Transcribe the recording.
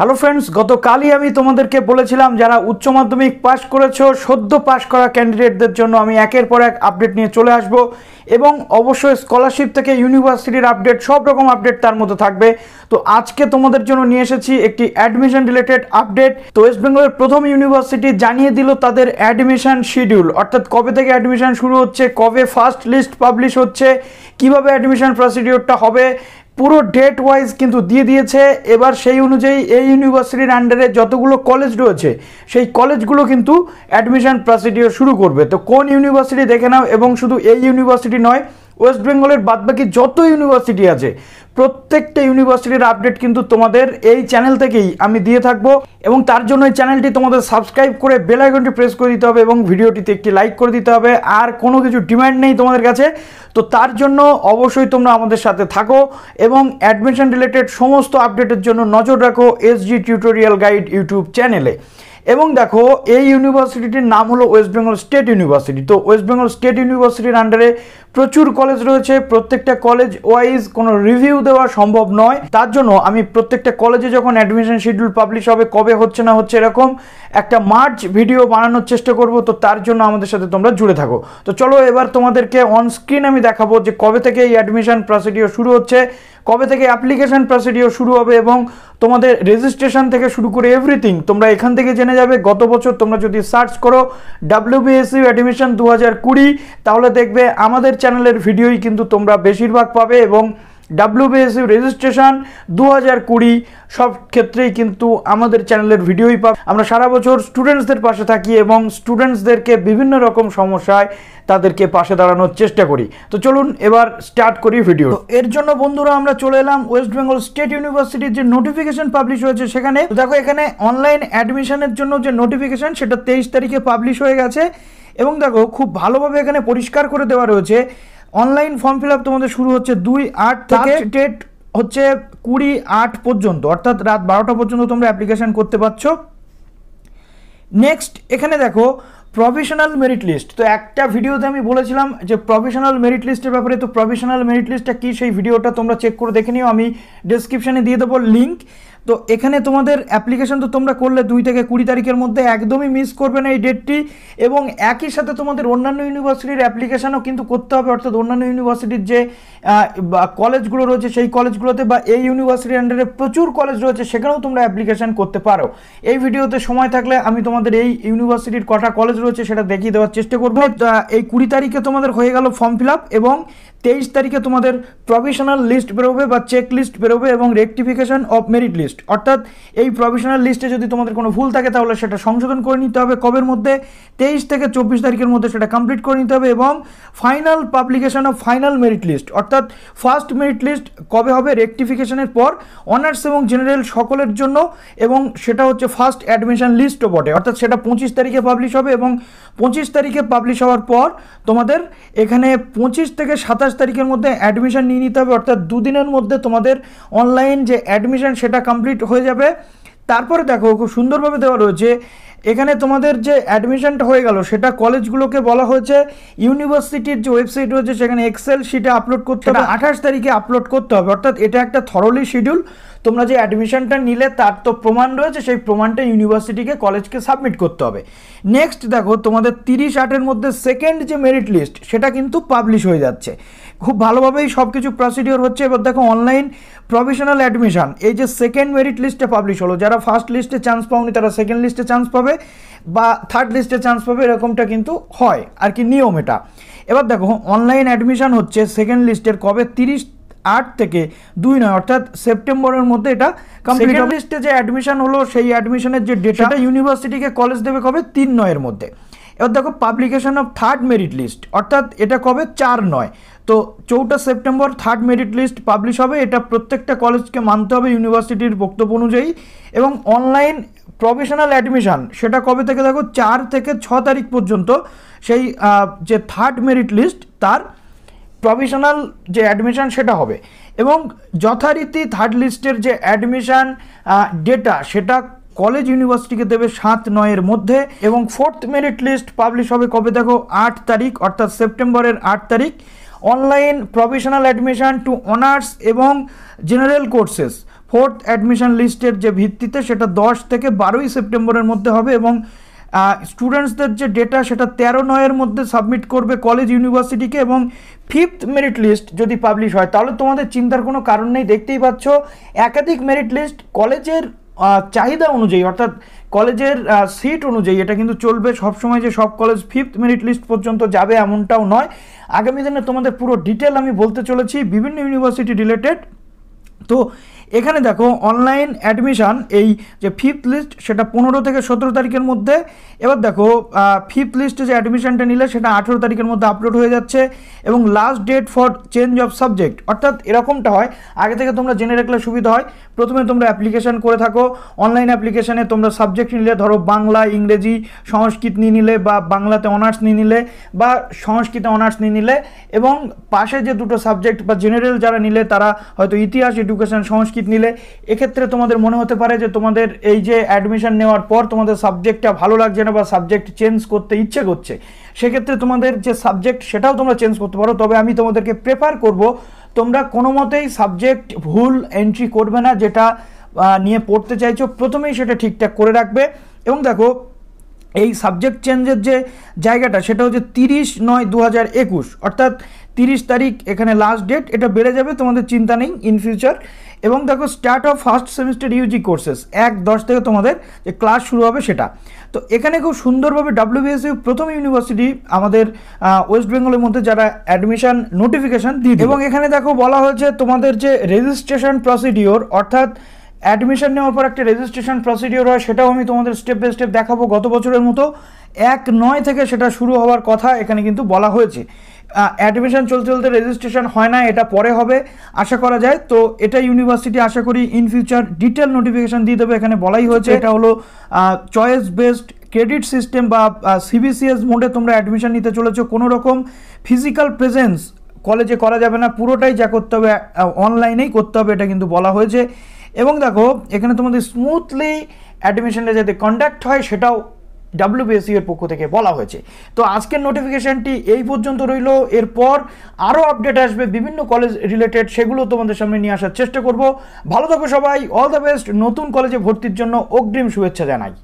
hello friends গতকালই আমি তোমাদেরকে বলেছিলাম যারা উচ্চ মাধ্যমিক পাশ করেছো সদ্য পাশ করা ক্যান্ডিডেটদের জন্য আমি একের পর এক আপডেট নিয়ে চলে আসব এবং অবশ্যই স্কলারশিপ থেকে ইউনিভার্সিটির আপডেট সব রকম আপডেট তার মধ্যে থাকবে তো আজকে তোমাদের জন্য নিয়ে এসেছি একটি অ্যাডমিশন রিলেটেড আপডেট তো ওয়েস্ট বেঙ্গলের প্রথম ইউনিভার্সিটি জানিয়ে দিল তাদের অ্যাডমিশন শিডিউল অর্থাৎ কবে থেকে অ্যাডমিশন শুরু হচ্ছে কবে ফার্স্ট লিস্ট পাবলিশ হচ্ছে কিভাবে অ্যাডমিশন প্রসিডিওরটা হবে পুরো ডেট ওয়াইজ কিন্তু দিয়ে দিয়েছে এবার সেই অনুযায়ী এই ইউনিভার্সিটির আন্ডারে যতগুলো কলেজ রয়েছে সেই কলেজগুলো কিন্তু অ্যাডমিশন প্রসিডিওর শুরু করবে তো কোন ইউনিভার্সিটি দেখে নাও এবং শুধু এই ইউনিভার্সিটি নয় ওয়েস্ট বেঙ্গলের বাদবাকি যত ইউনিভার্সিটি আছে প্রত্যেকটা ইউনিভার্সিটির আপডেট কিন্তু তোমাদের এই চ্যানেল থেকেই আমি দিয়ে থাকব এবং তার জন্য এই চ্যানেলটি তোমাদের সাবস্ক্রাইব করে বেলাইকনটি প্রেস করে দিতে হবে এবং ভিডিওটিতে একটি লাইক করে দিতে হবে আর কোনো কিছু ডিমান্ড নেই তোমাদের কাছে তো তার জন্য অবশ্যই তোমরা আমাদের সাথে থাকো এবং অ্যাডমিশন রিলেটেড সমস্ত আপডেটের জন্য নজর রাখো এসজি টিউটোরিয়াল গাইড ইউটিউব চ্যানেলে এবং দেখো এই ইউনিভার্সিটিটির নাম হলো ওয়েস্ট বেঙ্গল স্টেট ইউনিভার্সিটি তো ওয়েস্ট বেঙ্গল স্টেট ইউনিভার্সিটির আন্ডারে প্রচুর কলেজ রয়েছে প্রত্যেকটা কলেজ ওয়াইজ কোনো রিভিউ দেওয়া সম্ভব নয় তার জন্য আমি প্রত্যেকটা কলেজে যখন অ্যাডমিশন শিডিউল পাবলিশ হবে কবে হচ্ছে না হচ্ছে এরকম একটা মার্চ ভিডিও বানানোর চেষ্টা করব তো তার জন্য আমাদের সাথে তোমরা জুড়ে থাকো তো চলো এবার তোমাদেরকে অন স্ক্রিন আমি দেখাবো যে কবে থেকে এই অ্যাডমিশন প্রসিডিও শুরু হচ্ছে কবে থেকে অ্যাপ্লিকেশন প্রসিডিও শুরু হবে এবং তোমাদের রেজিস্ট্রেশন থেকে শুরু করে এভরিথিং তোমরা এখান থেকে জেনে যাবে গত বছর তোমরা যদি সার্চ করো ডাব্লিউবিএসসি অ্যাডমিশন দু হাজার কুড়ি তাহলে দেখবে আমাদের চ্যানেলের ভিডিওই কিন্তু তোমরা বেশিরভাগ পাবে এবং ডাব্লিউবিএসসি রেজিস্ট্রেশন দু হাজার কুড়ি সব ক্ষেত্রেই কিন্তু আমাদের চ্যানেলের ভিডিওই পাব আমরা সারা বছর স্টুডেন্টসদের পাশে থাকি এবং স্টুডেন্টসদেরকে বিভিন্ন রকম সমস্যায় তাদেরকে পাশে দাঁড়ানোর চেষ্টা করি তো চলুন এবার স্টার্ট করি ভিডিও এর জন্য বন্ধুরা আমরা চলে এলাম ওয়েস্ট বেঙ্গল স্টেট ইউনিভার্সিটির যে নোটিফিকেশন পাবলিশ হয়েছে সেখানে দেখো এখানে অনলাইন অ্যাডমিশনের জন্য যে নোটিফিকেশন সেটা তেইশ তারিখে পাবলিশ হয়ে গেছে এবং দেখো খুব ভালোভাবে এখানে পরিষ্কার করে দেওয়া রয়েছে অনলাইন ফর্ম ফিল আপ তোমাদের শুরু হচ্ছে দুই আট থেকে ডেট হচ্ছে কুড়ি আট পর্যন্ত অর্থাৎ রাত বারোটা পর্যন্ত তোমরা অ্যাপ্লিকেশান করতে পারছো নেক্সট এখানে দেখো প্রফেশনাল মেরিট লিস্ট তো একটা ভিডিওতে আমি বলেছিলাম যে প্রফেশনাল মেরিট লিস্টের ব্যাপারে তো প্রফেশনাল মেরিট লিস্টটা কী সেই ভিডিওটা তোমরা চেক করে দেখে নিও আমি ডিসক্রিপশানে দিয়ে দেবো লিঙ্ক তো এখানে তোমাদের অ্যাপ্লিকেশন তো তোমরা করলে দুই থেকে কুড়ি তারিখের মধ্যে একদমই মিস করবে না এই ডেটটি এবং একই সাথে তোমাদের অন্যান্য ইউনিভার্সিটির অ্যাপ্লিকেশানও কিন্তু করতে হবে অর্থাৎ অন্যান্য ইউনিভার্সিটির যে কলেজগুলো রয়েছে সেই কলেজগুলোতে বা এই ইউনিভার্সিটির আন্ডারে প্রচুর কলেজ রয়েছে সেখানেও তোমরা অ্যাপ্লিকেশান করতে পারো এই ভিডিওতে সময় থাকলে আমি তোমাদের এই ইউনিভার্সিটির কটা কলেজ রয়েছে সেটা দেখিয়ে দেওয়ার চেষ্টা করবো এই কুড়ি তারিখে তোমাদের হয়ে গেল ফর্ম ফিল আপ এবং তেইশ তারিখে তোমাদের প্রভিশনাল লিস্ট বেরোবে বা চেক লিস্ট বেরোবে এবং রেকটিফিকেশন অফ মেরিট লিস্ট অর্থাৎ এই প্রভিশনাল লিস্টে যদি তোমাদের কোনো ভুল থাকে তাহলে সেটা সংশোধন করে নিতে হবে কবের মধ্যে তেইশ থেকে চব্বিশ তারিখের মধ্যে সেটা কমপ্লিট করে নিতে হবে এবং final publication of final merit list অর্থাৎ ফার্স্ট মেরিট লিস্ট কবে হবে রেকটিফিকেশনের পর অনার্স এবং জেনারেল সকলের জন্য এবং সেটা হচ্ছে ফার্স্ট অ্যাডমিশন লিস্টও বটে অর্থাৎ সেটা পঁচিশ তারিখে পাবলিশ হবে এবং পঁচিশ তারিখে পাবলিশ হওয়ার পর তোমাদের এখানে পঁচিশ থেকে সাতাশ সাতাশ তারিখের মধ্যে অ্যাডমিশান নিয়ে নিতে হবে অর্থাৎ দুদিনের মধ্যে তোমাদের অনলাইন যে অ্যাডমিশান সেটা কমপ্লিট হয়ে যাবে তারপরে দেখো খুব সুন্দরভাবে দেওয়া রয়েছে এখানে তোমাদের যে অ্যাডমিশনটা হয়ে গেল সেটা কলেজগুলোকে বলা হয়েছে ইউনিভার্সিটির যে ওয়েবসাইট রয়েছে সেখানে এক্সেল শিটে আপলোড করতে হবে আঠাশ তারিখে আপলোড করতে হবে অর্থাৎ এটা একটা থরলি শিডিউল তোমরা যে অ্যাডমিশনটা নিলে তার তো প্রমাণ রয়েছে সেই প্রমাণটা ইউনিভার্সিটিকে কলেজকে সাবমিট করতে হবে নেক্সট দেখো তোমাদের তিরিশ আটের মধ্যে সেকেন্ড যে মেরিট লিস্ট সেটা কিন্তু পাবলিশ হয়ে যাচ্ছে খুব ভালোভাবেই সব কিছু প্রসিডিওর হচ্ছে এবার দেখো অনলাইন প্রফেশনাল অ্যাডমিশান এই যে সেকেন্ড মেরিট লিস্টে পাবলিশ হলো যারা ফার্স্ট লিস্টে চান্স পাওনি তারা সেকেন্ড লিস্টে চান্স পাবে বা থার্ড লিস্টে চান্স পাবে এরকমটা কিন্তু হয় আর কি নিয়ম এটা এবার দেখো অনলাইন অ্যাডমিশান হচ্ছে সেকেন্ড লিস্টের কবে তিরিশ আট থেকে দুই নয় অর্থাৎ সেপ্টেম্বরের মধ্যে এটা কমপ্লিট লিস্টে যে অ্যাডমিশন হলো সেই অ্যাডমিশনের যে ডেটাটা ইউনিভার্সিটিকে কলেজ দেবে কবে তিন নয়ের মধ্যে এবার দেখো publication of third merit list অর্থাৎ এটা কবে চার নয় তো চৌঠা September third merit list publish হবে এটা প্রত্যেকটা কলেজকে মানতে হবে ইউনিভার্সিটির বক্তব্য অনুযায়ী এবং অনলাইন প্রফেশনাল অ্যাডমিশান সেটা কবে থেকে দেখো চার থেকে ছ তারিখ পর্যন্ত সেই যে থার্ড মেরিট লিস্ট তার প্রফেশনাল যে অ্যাডমিশান সেটা হবে এবং যথারীতি থার্ড লিস্টের যে অ্যাডমিশান ডেটা সেটা কলেজ ইউনিভার্সিটিকে দেবে সাত নয়ের মধ্যে এবং ফোর্থ মেরিট লিস্ট পাবলিশ হবে কবে দেখো আট তারিখ অর্থাৎ সেপ্টেম্বরের আট তারিখ online provisional admission to honours এবং জেনারেল কোর্সেস ফোর্থ অ্যাডমিশন লিস্টের যে ভিত্তিতে সেটা দশ থেকে বারোই সেপ্টেম্বরের মধ্যে হবে এবং স্টুডেন্টসদের যে ডেটা সেটা তেরো নয়ের মধ্যে সাবমিট করবে কলেজ ইউনিভার্সিটিকে এবং ফিফথ মেরিট লিস্ট যদি পাবলিশ হয় তাহলে তোমাদের চিন্তার কোনো কারণ নেই দেখতেই পাচ্ছ একাধিক মেরিট লিস্ট কলেজের চাহিদা অনুযায়ী অর্থাৎ কলেজের সিট অনুযায়ী এটা কিন্তু চলবে সবসময় যে সব কলেজ ফিফথ মেরিট লিস্ট পর্যন্ত যাবে এমনটাও নয় আগামী দিনে তোমাদের পুরো ডিটেল আমি বলতে চলেছি বিভিন্ন ইউনিভার্সিটি রিলেটেড তো এখানে দেখো অনলাইন অ্যাডমিশান এই যে ফিফথ লিস্ট সেটা পনেরো থেকে সতেরো তারিখের মধ্যে এবার দেখো ফিফথ লিস্টে যে অ্যাডমিশানটা নিলে সেটা আঠেরো তারিখের মধ্যে আপলোড হয়ে যাচ্ছে এবং last date for change of subject অর্থাৎ এরকমটা হয় আগে থেকে তোমরা জেনে রাখলে সুবিধা হয় প্রথমে তোমরা অ্যাপ্লিকেশান করে থাকো অনলাইন অ্যাপ্লিকেশানে তোমরা সাবজেক্ট নিলে ধরো বাংলা ইংরেজি সংস্কৃত নিয়ে নিলে বা বাংলাতে অনার্স নিয়ে নিলে বা সংস্কৃতে অনার্স নিয়ে নিলে এবং পাশে যে দুটো সাবজেক্ট বা জেনারেল যারা নিলে তারা হয়তো ইতিহাস এডুকেশন সংস্কৃত নিশ্চিত নিলে এক্ষেত্রে তোমাদের মনে হতে পারে যে তোমাদের এই যে অ্যাডমিশন নেওয়ার পর তোমাদের সাবজেক্টটা ভালো লাগছে না বা সাবজেক্ট চেঞ্জ করতে ইচ্ছে করছে সেক্ষেত্রে তোমাদের যে সাবজেক্ট সেটাও তোমরা চেঞ্জ করতে পারো তবে আমি তোমাদেরকে প্রেফার করব তোমরা কোনো মতেই সাবজেক্ট ভুল এন্ট্রি করবে না যেটা নিয়ে পড়তে চাইছো প্রথমেই সেটা ঠিকঠাক করে রাখবে এবং দেখো এই সাবজেক্ট চেঞ্জের যে জায়গাটা সেটা হচ্ছে তিরিশ নয় দু হাজার একুশ অর্থাৎ তিরিশ তারিখ এখানে লাস্ট ডেট এটা বেড়ে যাবে তোমাদের চিন্তা নেই ইন ফিউচার এবং দেখো start of first semester UG courses এক দশ থেকে তোমাদের যে ক্লাস শুরু হবে সেটা তো এখানে খুব সুন্দরভাবে ডাব্লিউবিএসইউ প্রথম ইউনিভার্সিটি আমাদের ওয়েস্ট বেঙ্গলের মধ্যে যারা অ্যাডমিশন নোটিফিকেশান দিয়ে এবং এখানে দেখো বলা হয়েছে তোমাদের যে রেজিস্ট্রেশন প্রসিডিওর অর্থাৎ অ্যাডমিশন নেওয়ার পর একটা রেজিস্ট্রেশন প্রসিডিওর হয় সেটাও আমি তোমাদের স্টেপ বাই স্টেপ দেখাবো গত বছরের মতো এক নয় থেকে সেটা শুরু হওয়ার কথা এখানে কিন্তু বলা হয়েছে অ্যাডমিশন চলতে চলতে রেজিস্ট্রেশন হয় না এটা পরে হবে আশা করা যায় তো এটা ইউনিভার্সিটি আশা করি ইন ফিউচার ডিটেল নোটিফিকেশান দিয়ে দেবে এখানে বলাই হয়েছে এটা হলো চয়েস বেসড ক্রেডিট সিস্টেম বা সিবিসিএস মোডে তোমরা অ্যাডমিশন নিতে চলেছো কোনো রকম ফিজিক্যাল প্রেজেন্স কলেজে করা যাবে না পুরোটাই যা করতে হবে অনলাইনেই করতে হবে এটা কিন্তু বলা হয়েছে এবং দেখো এখানে তোমাদের স্মুথলি অ্যাডমিশনটা যাতে কন্ডাক্ট হয় সেটাও ডাব্লিউবিএসসি এর পক্ষ থেকে বলা হয়েছে তো আজকের নোটিফিকেশনটি এই পর্যন্ত রইল এরপর আরও আপডেট আসবে বিভিন্ন কলেজ রিলেটেড সেগুলো তোমাদের সামনে নিয়ে আসার চেষ্টা করব ভালো থাকো সবাই অল দ্য বেস্ট নতুন কলেজে ভর্তির জন্য অগ্রিম শুভেচ্ছা জানাই